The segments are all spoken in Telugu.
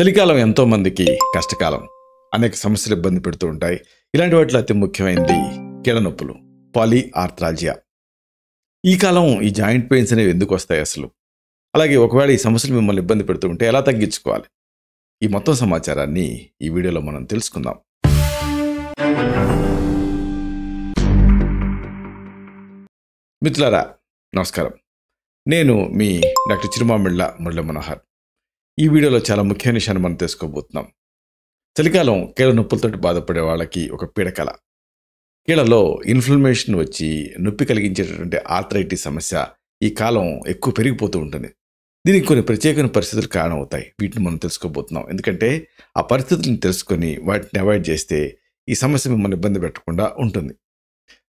చలికాలం ఎంతోమందికి కష్టకాలం అనేక సమస్యలు ఇబ్బంది పెడుతూ ఉంటాయి ఇలాంటి వాటిలో అతి ముఖ్యమైనది కీడనొప్పులు పాలీ ఆర్థ్రాల్జియా ఈ కాలం ఈ జాయింట్ పెయిన్స్ అనేవి ఎందుకు వస్తాయి అసలు అలాగే ఒకవేళ ఈ సమస్యలు మిమ్మల్ని ఇబ్బంది పెడుతూ ఉంటే ఎలా తగ్గించుకోవాలి ఈ మొత్తం సమాచారాన్ని ఈ వీడియోలో మనం తెలుసుకుందాం మిత్రులారా నమస్కారం నేను మీ డాక్టర్ చిరుమామిళ్ళ మురళి మనోహర్ ఈ వీడియోలో చాలా ముఖ్య విషయాన్ని మనం తెలుసుకోబోతున్నాం చలికాలం కీళ్ళ నొప్పులతోటి బాధపడే వాళ్ళకి ఒక పీడకల కీళ్ళలో ఇన్ఫ్లమేషన్ వచ్చి నొప్పి కలిగించేటటువంటి ఆర్థరైటిస్ సమస్య ఈ కాలం ఎక్కువ పెరిగిపోతూ ఉంటుంది దీనికి కొన్ని ప్రత్యేకమైన పరిస్థితులు కారణమవుతాయి వీటిని మనం తెలుసుకోబోతున్నాం ఎందుకంటే ఆ పరిస్థితులను తెలుసుకొని వాటిని అవాయిడ్ చేస్తే ఈ సమస్య మిమ్మల్ని ఇబ్బంది పెట్టకుండా ఉంటుంది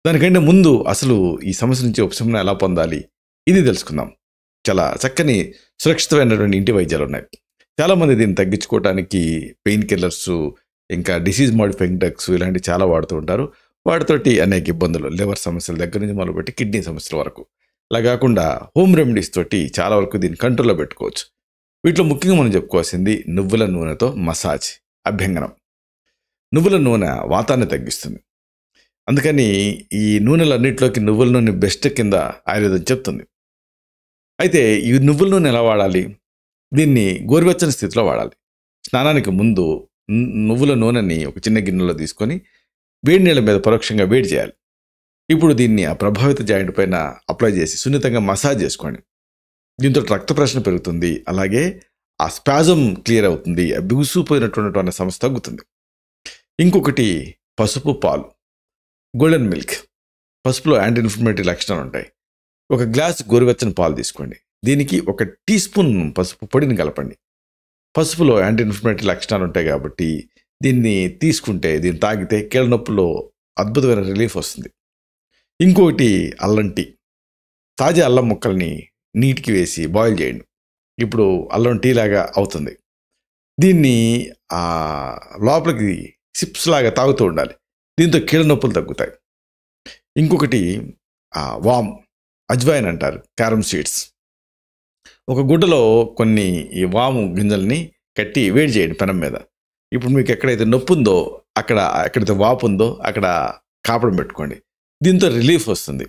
దానికంటే ముందు అసలు ఈ సమస్య నుంచి ఉపశమనం ఎలా పొందాలి ఇది తెలుసుకుందాం చాలా చక్కని సురక్షితమైనటువంటి ఇంటి వైద్యాలు ఉన్నాయి చాలామంది దీన్ని తగ్గించుకోవడానికి పెయిన్ కిల్లర్స్ ఇంకా డిసీజ్ మాడిఫైంగ్ డ్రగ్స్ ఇలాంటివి చాలా వాడుతూ ఉంటారు వాటితోటి అనేక ఇబ్బందులు లివర్ సమస్యల దగ్గర నుంచి మొదలుపెట్టి కిడ్నీ సమస్యల వరకు అలా కాకుండా హోమ్ రెమెడీస్ తోటి చాలా వరకు దీన్ని కంట్రోల్లో పెట్టుకోవచ్చు వీటిలో ముఖ్యంగా మనం చెప్పుకోవాల్సింది నువ్వుల నూనెతో మసాజ్ అభ్యంగనం నువ్వుల నూనె వాతాన్ని తగ్గిస్తుంది అందుకని ఈ నూనెలన్నింటిలోకి నువ్వుల నూనె బెస్ట్ కింద ఆయుర్వేదం చెప్తుంది అయితే ఈ నువ్వుల నూనె ఎలా వాడాలి దీన్ని గోరువెచ్చని స్థితిలో వాడాలి స్నానానికి ముందు నువ్వుల నూనెని ఒక చిన్న గిన్నెలో తీసుకొని వేడి నీళ్ళ మీద పరోక్షంగా వేడి చేయాలి ఇప్పుడు దీన్ని ఆ ప్రభావిత జాయింట్ పైన అప్లై చేసి సున్నితంగా మసాజ్ చేసుకోండి దీంతో రక్త ప్రశ్న పెరుగుతుంది అలాగే ఆ స్పాజం క్లియర్ అవుతుంది ఆ బిగుసిపోయినటువంటి సమస్య తగ్గుతుంది ఇంకొకటి పసుపు పాలు గోల్డెన్ మిల్క్ పసుపులో యాంటీ ఇన్ఫ్లమేటరీ లక్షణాలు ఉంటాయి ఒక గ్లాస్ గోరువెచ్చని పాలు తీసుకోండి దీనికి ఒక టీ స్పూన్ పసుపు పొడిని కలపండి పసుపులో యాంటీ ఇన్ఫ్లమేటరీ లక్షణాలు ఉంటాయి కాబట్టి దీన్ని తీసుకుంటే దీన్ని తాగితే కీళ్ళ నొప్పులో అద్భుతమైన రిలీఫ్ వస్తుంది ఇంకొకటి అల్లం టీ తాజా అల్లం ముక్కల్ని నీటికి వేసి బాయిల్ చేయండి ఇప్పుడు అల్లం టీ లాగా అవుతుంది దీన్ని లోపలికి సిప్స్ లాగా తాగుతూ ఉండాలి దీంతో కీళ్ళ నొప్పులు తగ్గుతాయి ఇంకొకటి వామ్ అజ్వాయిన్ అంటారు క్యారమ్ సీడ్స్ ఒక గుడ్డలో కొన్ని ఈ వాము గింజల్ని కట్టి వేడి చేయండి పెనం మీద ఇప్పుడు మీకు ఎక్కడైతే నొప్పి ఉందో అక్కడ ఎక్కడైతే వాపు ఉందో అక్కడ కాపడం పెట్టుకోండి దీంతో రిలీఫ్ వస్తుంది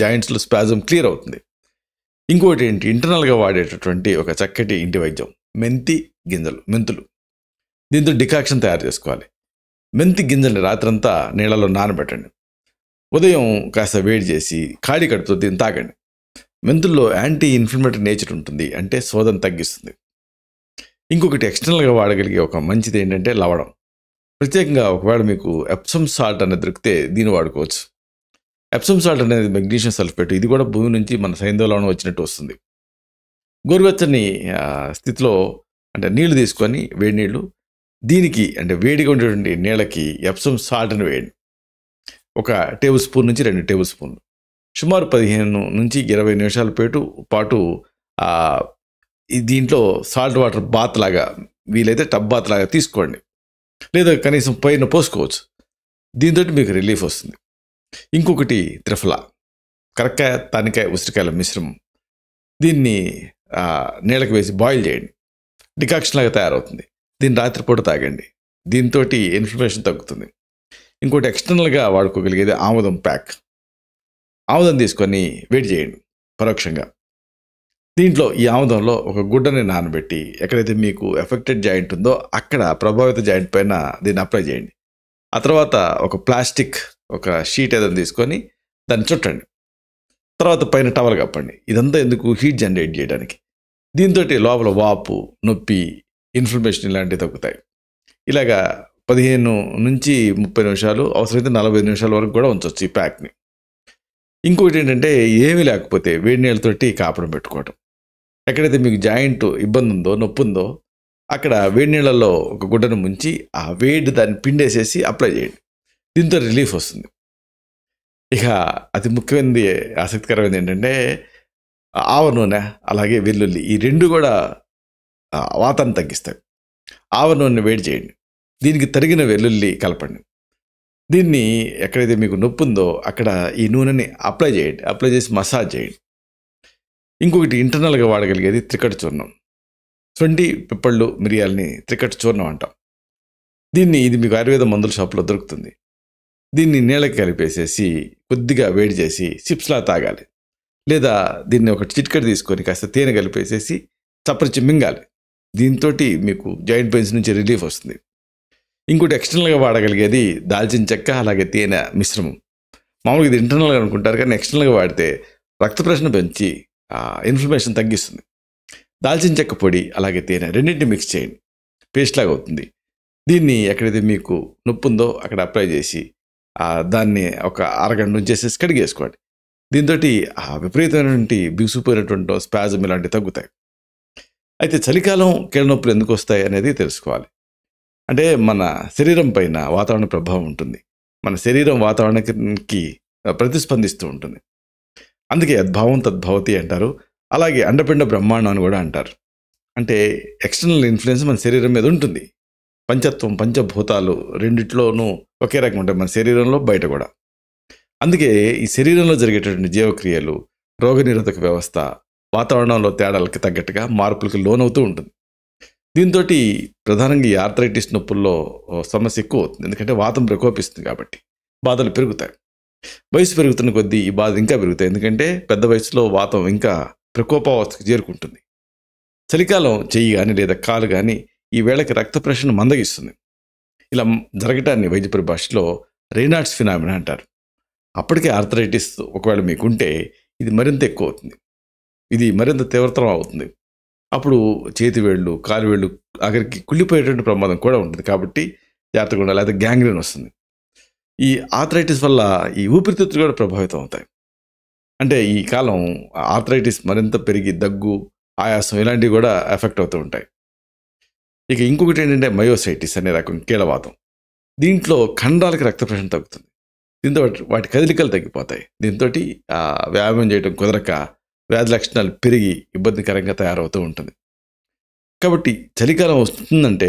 జాయింట్స్లో స్పాజం క్లియర్ అవుతుంది ఇంకోటి ఏంటి ఇంటర్నల్గా వాడేటటువంటి ఒక చక్కటి ఇంటి వైద్యం మెంతి గింజలు మెంతులు దీంతో డికాక్షన్ తయారు చేసుకోవాలి మెంతి గింజల్ని రాత్రంతా నీళ్ళలో నానబెట్టండి ఉదయం కాస్త వేడి చేసి ఖాళీ కడుతూ దీన్ని తాగండి మెంతుల్లో యాంటీ ఇన్ఫ్లమేటరీ నేచర్ ఉంటుంది అంటే శోధన తగ్గిస్తుంది ఇంకొకటి ఎక్స్టర్నల్గా వాడగలిగే ఒక మంచిది ఏంటంటే లవడం ప్రత్యేకంగా ఒకవేళ మీకు ఎప్సమ్ సాల్ట్ అనేది దొరికితే దీన్ని వాడుకోవచ్చు ఎప్సమ్ సాల్ట్ అనేది మెగ్నీషియం సల్ఫేట్ ఇది కూడా భూమి నుంచి మన సైంధవలోనే వచ్చినట్టు వస్తుంది గోరువెచ్చని స్థితిలో అంటే నీళ్లు తీసుకొని వేడి నీళ్లు దీనికి అంటే వేడిగా ఉండేటువంటి నీళ్ళకి ఎప్సమ్ సాల్ట్ని వేయండి ఒక టేబుల్ స్పూన్ నుంచి రెండు టేబుల్ స్పూన్లు సుమారు పదిహేను నుంచి ఇరవై నిమిషాల పేటు పాటు దీంట్లో సాల్ట్ వాటర్ బాత్ లాగా వీలైతే టబ్ బాత్ లాగా తీసుకోండి లేదా కనీసం పైన పోసుకోవచ్చు దీంతో మీకు రిలీఫ్ వస్తుంది ఇంకొకటి త్రిఫలా కరక్కాయ తానికాయ ఉసిరికాయల మిశ్రమం దీన్ని నీళ్ళకి వేసి బాయిల్ చేయండి డికాక్షన్ లాగా తయారవుతుంది దీన్ని రాత్రిపూట తాగండి దీంతో ఇన్ఫ్లమేషన్ తగ్గుతుంది ఇంకోటి ఎక్స్టర్నల్గా వాడుకోగలిగేది ఆముదం ప్యాక్ ఆముదం తీసుకొని వెయిట్ చేయండి పరోక్షంగా దీంట్లో ఈ ఆముదంలో ఒక గుడ్డని నానబెట్టి ఎక్కడైతే మీకు ఎఫెక్టెడ్ జాయింట్ ఉందో అక్కడ ప్రభావిత జాయింట్ పైన దీన్ని అప్లై చేయండి ఆ తర్వాత ఒక ప్లాస్టిక్ ఒక షీట్ ఏదైనా తీసుకొని దాన్ని చుట్టండి తర్వాత పైన టవల్ కప్పండి ఇదంతా ఎందుకు హీట్ జనరేట్ చేయడానికి దీంతో లోపల వాపు నొప్పి ఇన్ఫ్లమేషన్ ఇలాంటివి తగ్గుతాయి ఇలాగా పదిహేను నుంచి ముప్పై నిమిషాలు అవసరమైతే నలభై నిమిషాల వరకు కూడా ఉంచవచ్చు ఈ ప్యాక్ని ఇంకోటి ఏంటంటే ఏమీ లేకపోతే వేడి నీళ్ళతోటి కాపడం పెట్టుకోవడం ఎక్కడైతే మీకు జాయింట్ ఇబ్బంది ఉందో నొప్పి ఉందో అక్కడ వేడి నీళ్ళల్లో ఒక గుడ్డను ముంచి ఆ వేడి దాన్ని పిండేసేసి అప్లై చేయండి దీంతో రిలీఫ్ వస్తుంది ఇక అతి ముఖ్యమైనది ఆసక్తికరమైనది ఏంటంటే ఆవ నూనె అలాగే వెల్లుల్లి ఈ రెండు కూడా వాతాన్ని తగ్గిస్తాయి ఆవ నూనె వేడి చేయండి దీనికి తరిగిన వెల్లుల్లి కలపండి దీన్ని ఎక్కడైతే మీకు నొప్పి ఉందో అక్కడ ఈ నూనెని అప్లై చేయండి అప్లై చేసి మసాజ్ చేయండి ఇంకొకటి ఇంటర్నల్గా వాడగలిగేది త్రికట చూర్ణం ట్వంటీ పిప్పళ్ళు మిరియాలని త్రికట చూర్ణం అంటాం దీన్ని ఇది మీకు ఆయుర్వేద మందుల షాప్లో దొరుకుతుంది దీన్ని నీళ్ళకి కలిపేసేసి కొద్దిగా వేడి చేసి చిప్స్లా తాగాలి లేదా దీన్ని ఒక చిట్కట్ తీసుకొని కాస్త తేనె కలిపేసేసి చప్పరిచి మింగాలి దీంతో మీకు జాయింట్ పెయిన్స్ నుంచి రిలీఫ్ వస్తుంది ఇంకోటి ఎక్స్టర్నల్గా వాడగలిగేది దాల్చిన చెక్క అలాగే తేనె మిశ్రమం మామూలుగా ఇది ఇంటర్నల్గా అనుకుంటారు కానీ ఎక్స్టర్నల్గా వాడితే రక్త ప్రశ్న పెంచి ఇన్ఫ్లమేషన్ తగ్గిస్తుంది దాల్చిన చెక్క పొడి అలాగే తేనె రెండింటిని మిక్స్ చేయండి పేస్ట్ లాగా అవుతుంది దీన్ని ఎక్కడైతే మీకు నొప్పి ఉందో అక్కడ అప్లై చేసి దాన్ని ఒక అరగంట నుంచి చేసేసి కడిగేసుకోండి దీంతో ఆ విపరీతమైనటువంటి బిగుసిపోయినటువంటి స్పాజం ఇలాంటివి తగ్గుతాయి అయితే చలికాలం నొప్పులు ఎందుకు వస్తాయి అనేది తెలుసుకోవాలి అంటే మన శరీరం పైన వాతావరణ ప్రభావం ఉంటుంది మన శరీరం వాతావరణానికి ప్రతిస్పందిస్తూ ఉంటుంది అందుకే యద్భావం తద్భవతి అంటారు అలాగే అండపిండ బ్రహ్మాండం అని కూడా అంటారు అంటే ఎక్స్టర్నల్ ఇన్ఫ్లుయెన్స్ మన శరీరం మీద ఉంటుంది పంచత్వం పంచభూతాలు రెండిట్లోనూ ఒకే రకం ఉంటాయి మన శరీరంలో బయట కూడా అందుకే ఈ శరీరంలో జరిగేటటువంటి జీవక్రియలు రోగనిరోధక వ్యవస్థ వాతావరణంలో తేడాలకి తగ్గట్టుగా మార్పులకు లోనవుతూ ఉంటుంది దీంతో ప్రధానంగా ఈ ఆర్థరైటిస్ నొప్పుల్లో సమస్య ఎక్కువ అవుతుంది ఎందుకంటే వాతం ప్రకోపిస్తుంది కాబట్టి బాధలు పెరుగుతాయి వయసు పెరుగుతున్న కొద్దీ ఈ బాధ ఇంకా పెరుగుతాయి ఎందుకంటే పెద్ద వయసులో వాతం ఇంకా ప్రకోపావస్థకు చేరుకుంటుంది చలికాలం చెయ్యి కానీ లేదా కాలు కానీ ఈ వేళకి రక్త ప్రసరణ మందగిస్తుంది ఇలా జరగటాన్ని వైద్య పరిభాషలో రేనాట్స్ ఫినామినా అంటారు అప్పటికే ఆర్థరైటిస్ ఒకవేళ మీకుంటే ఇది మరింత ఎక్కువ అవుతుంది ఇది మరింత తీవ్రతరం అవుతుంది అప్పుడు చేతి వేళ్ళు కాలు వేళ్ళు అక్కడికి కుళ్ళిపోయేటువంటి ప్రమాదం కూడా ఉంటుంది కాబట్టి జాగ్రత్తగా ఉండాలి అయితే గ్యాంగ్రీన్ వస్తుంది ఈ ఆథరైటిస్ వల్ల ఈ ఊపిరితిత్తులు కూడా ప్రభావితం అవుతాయి అంటే ఈ కాలం ఆథరైటిస్ మరింత పెరిగి దగ్గు ఆయాసం ఇలాంటివి కూడా ఎఫెక్ట్ అవుతూ ఉంటాయి ఇక ఇంకొకటి ఏంటంటే మయోసైటిస్ అనే రకం కీలవాతం దీంట్లో ఖండాలకి రక్త ప్రశ్న తగ్గుతుంది దీంతో వాటి కదలికలు తగ్గిపోతాయి దీంతో వ్యాయామం చేయడం కుదరక వ్యాధి లక్షణాలు పెరిగి ఇబ్బందికరంగా తయారవుతూ ఉంటుంది కాబట్టి చలికాలం వస్తుందంటే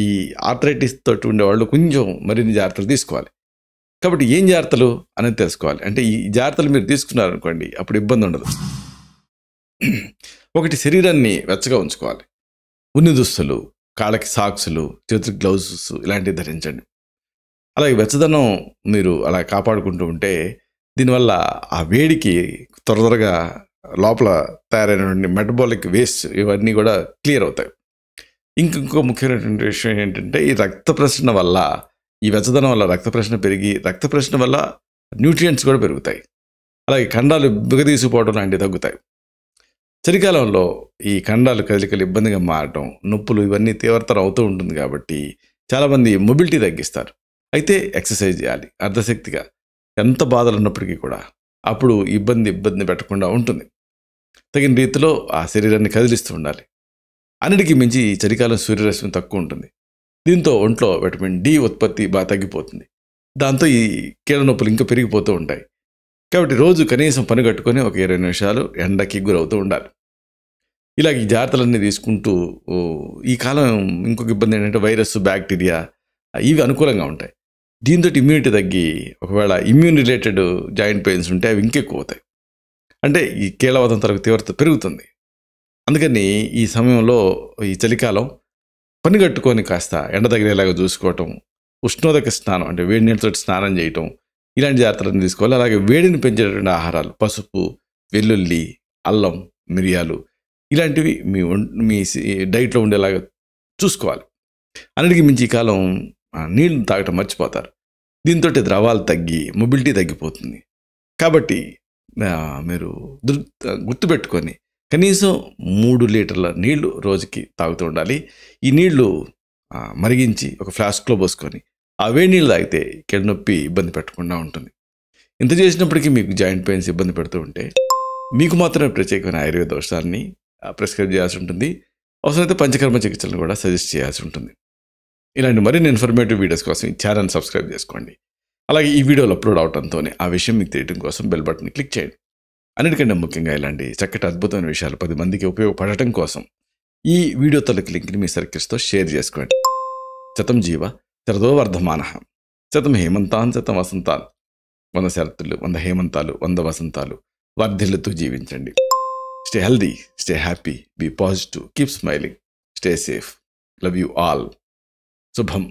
ఈ ఆర్థరైటిస్ తోటి ఉండే వాళ్ళు కొంచెం మరిన్ని జాగ్రత్తలు తీసుకోవాలి కాబట్టి ఏం జాగ్రత్తలు అనేది తెలుసుకోవాలి అంటే ఈ జాగ్రత్తలు మీరు తీసుకున్నారనుకోండి అప్పుడు ఇబ్బంది ఉండదు ఒకటి శరీరాన్ని వెచ్చగా ఉంచుకోవాలి ఉన్ని దుస్తులు కాళ్ళకి సాక్సులు చేతులకి గ్లౌజెస్ ఇలాంటివి ధరించండి అలాగే వెచ్చదనం మీరు అలా కాపాడుకుంటూ ఉంటే దీనివల్ల ఆ వేడికి త్వర త్వరగా లోపల తయారైనటువంటి మెటబాలిక్ వేస్ట్ ఇవన్నీ కూడా క్లియర్ అవుతాయి ఇంకొక ముఖ్యమైనటువంటి విషయం ఏంటంటే ఈ రక్త ప్రశ్న వల్ల ఈ వెచ్చదనం వల్ల రక్త ప్రశ్న పెరిగి రక్త ప్రశ్న వల్ల న్యూట్రియంట్స్ కూడా పెరుగుతాయి అలాగే ఖండాలు బిగదీసిపోవడం లాంటివి తగ్గుతాయి చలికాలంలో ఈ ఖండాలు కదలికలు ఇబ్బందిగా మారటం నొప్పులు ఇవన్నీ తీవ్రతరం అవుతూ ఉంటుంది కాబట్టి చాలామంది మొబిలిటీ తగ్గిస్తారు అయితే ఎక్సర్సైజ్ చేయాలి అర్ధశక్తిగా ఎంత బాధలు ఉన్నప్పటికీ కూడా అప్పుడు ఇబ్బంది ఇబ్బంది పెట్టకుండా ఉంటుంది తగిన రీతిలో ఆ శరీరాన్ని కదిలిస్తూ ఉండాలి అన్నిటికీ మించి చలికాలం సూర్యరశ్మి తక్కువ ఉంటుంది దీంతో ఒంట్లో విటమిన్ డి ఉత్పత్తి బాగా తగ్గిపోతుంది దాంతో ఈ కీళ్ళ నొప్పులు ఇంకా పెరిగిపోతూ ఉంటాయి కాబట్టి రోజు కనీసం పని కట్టుకొని ఒక ఇరవై నిమిషాలు ఎండకి గురవుతూ ఉండాలి ఇలా ఈ జాగ్రత్తలన్నీ తీసుకుంటూ ఈ కాలం ఇంకొక ఇబ్బంది ఏంటంటే వైరస్ బ్యాక్టీరియా ఇవి అనుకూలంగా ఉంటాయి దీంతో ఇమ్యూనిటీ తగ్గి ఒకవేళ ఇమ్యూన్ రిలేటెడ్ జాయింట్ పెయిన్స్ ఉంటే అవి ఇంకెక్కువ అవుతాయి అంటే ఈ కీలవాదం తరగతి తీవ్రత పెరుగుతుంది అందుకని ఈ సమయంలో ఈ చలికాలం పని కట్టుకొని కాస్త ఎండ తగిలేలాగా చూసుకోవటం ఉష్ణోదక స్నానం అంటే వేడి నీళ్ళతో స్నానం చేయటం ఇలాంటి జాగ్రత్తలను తీసుకోవాలి అలాగే వేడిని పెంచేటటువంటి ఆహారాలు పసుపు వెల్లుల్లి అల్లం మిరియాలు ఇలాంటివి మీ మీ డైట్లో ఉండేలాగా చూసుకోవాలి అన్నిటికీ మించి ఈ కాలం నీళ్ళు తాగటం మర్చిపోతారు దీంతో ద్రవాలు తగ్గి మొబిలిటీ తగ్గిపోతుంది కాబట్టి మీరు గుర్తుపెట్టుకొని కనీసం మూడు లీటర్ల నీళ్లు రోజుకి తాగుతూ ఉండాలి ఈ నీళ్లు మరిగించి ఒక ఫ్లాస్క్లో పోసుకొని ఆ వేడి నీళ్ళు తాగితే కెడ నొప్పి ఇబ్బంది పెట్టకుండా ఉంటుంది ఇంత చేసినప్పటికీ మీకు జాయింట్ పెయిన్స్ ఇబ్బంది పెడుతూ ఉంటే మీకు మాత్రమే ప్రత్యేకమైన ఆయుర్వేద ఔషధాన్ని ప్రిస్క్రైబ్ చేయాల్సి ఉంటుంది అవసరమైతే పంచకర్మ చికిత్సలను కూడా సజెస్ట్ చేయాల్సి ఉంటుంది ఇలాంటి మరిన్ని ఇన్ఫర్మేటివ్ వీడియోస్ కోసం ఈ ఛానల్ సబ్స్క్రైబ్ చేసుకోండి అలాగే ఈ వీడియోలో అప్లోడ్ అవడంతోనే ఆ విషయం మీకు తెలియడం కోసం బెల్ బటన్ క్లిక్ చేయండి అన్నిటికంటే ముఖ్యంగా ఇలాంటి చక్కటి అద్భుతమైన విషయాలు పది మందికి ఉపయోగపడటం కోసం ఈ వీడియో తలకి లింక్ని మీ సర్కిల్స్తో షేర్ చేసుకోండి శతం జీవ శరదో వర్ధమాన శతం హేమంతాన్ శతం వసంతాన్ వంద శరత్తులు వంద హేమంతాలు వంద వసంతాలు వర్ధిల్లుతూ జీవించండి stay healthy stay happy be positive keep smiling stay safe love you all శుభం